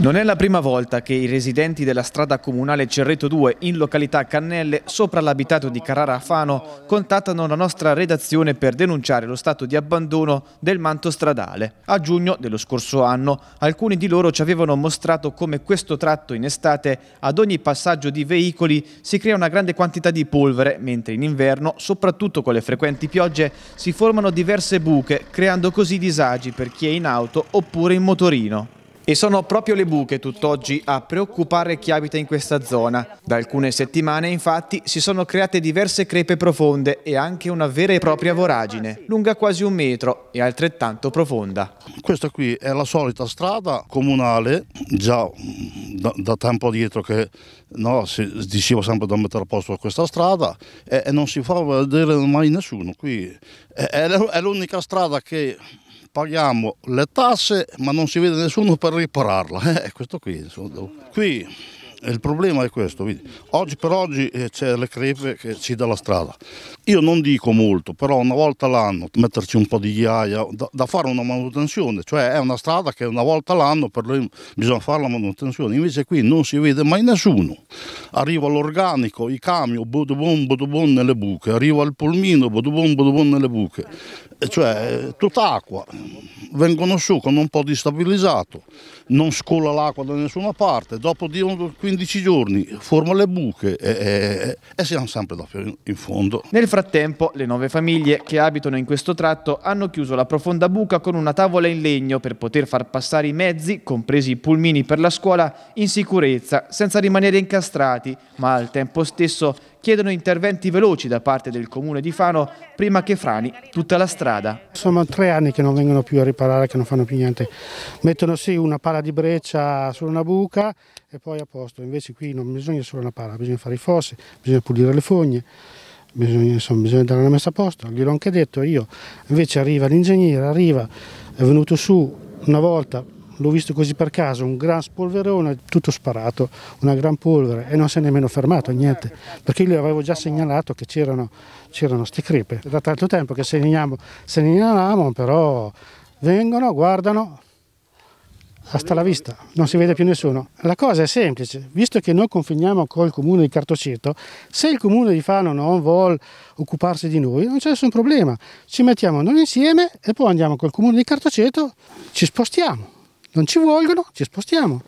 Non è la prima volta che i residenti della strada comunale Cerreto 2 in località Cannelle, sopra l'abitato di Carrara Afano, contattano la nostra redazione per denunciare lo stato di abbandono del manto stradale. A giugno dello scorso anno alcuni di loro ci avevano mostrato come questo tratto in estate ad ogni passaggio di veicoli si crea una grande quantità di polvere, mentre in inverno, soprattutto con le frequenti piogge, si formano diverse buche, creando così disagi per chi è in auto oppure in motorino. E sono proprio le buche tutt'oggi a preoccupare chi abita in questa zona. Da alcune settimane infatti si sono create diverse crepe profonde e anche una vera e propria voragine, lunga quasi un metro e altrettanto profonda. Questa qui è la solita strada comunale, già da, da tempo dietro che no, si diceva sempre da mettere a posto questa strada e, e non si fa vedere mai nessuno. Qui è, è l'unica strada che paghiamo le tasse ma non si vede nessuno per ripararla. Eh, questo qui, qui il problema è questo. Oggi per oggi eh, c'è le crepe che ci dà la strada. Io non dico molto, però una volta all'anno metterci un po' di ghiaia da, da, fare una manutenzione, cioè è una strada che una volta all'anno per noi bisogna fare la manutenzione, invece qui non si vede mai nessuno. Arriva l'organico, i camion, bodobon, bodobon nelle buche, arriva il polmino, bodobon, bodobon nelle buche. Eh, cioè eh, tutta acqua, vengono su con un po' di stabilizzato, non scola l'acqua da nessuna parte, dopo di 15 giorni forma le buche e, e, e siamo sempre in fondo. Nel frattempo le nove famiglie che abitano in questo tratto hanno chiuso la profonda buca con una tavola in legno per poter far passare i mezzi, compresi i pulmini per la scuola, in sicurezza, senza rimanere incastrati, ma al tempo stesso chiedono interventi veloci da parte del comune di Fano prima che frani tutta la strada. Sono tre anni che non vengono più a riparare, che non fanno più niente. Mettono sì una pala di breccia su una buca e poi a posto. Invece qui non bisogna solo una pala, bisogna fare i fossi, bisogna pulire le fogne. Bisogna, insomma, bisogna dare una messa a posto, gliel'ho anche detto io, invece arriva l'ingegnere, arriva, è venuto su una volta, l'ho visto così per caso, un gran spolverone, tutto sparato, una gran polvere e non si è nemmeno fermato, niente, perché io gli avevo già segnalato che c'erano ste crepe. Da tanto tempo che segniamo, segnalavamo, però vengono, guardano, hasta la vista, non si vede più nessuno. La cosa è semplice, visto che noi confiniamo col comune di Cartoceto, se il comune di Fano non vuole occuparsi di noi, non c'è nessun problema, ci mettiamo noi insieme e poi andiamo col comune di Cartoceto, ci spostiamo. Non ci vogliono, ci spostiamo.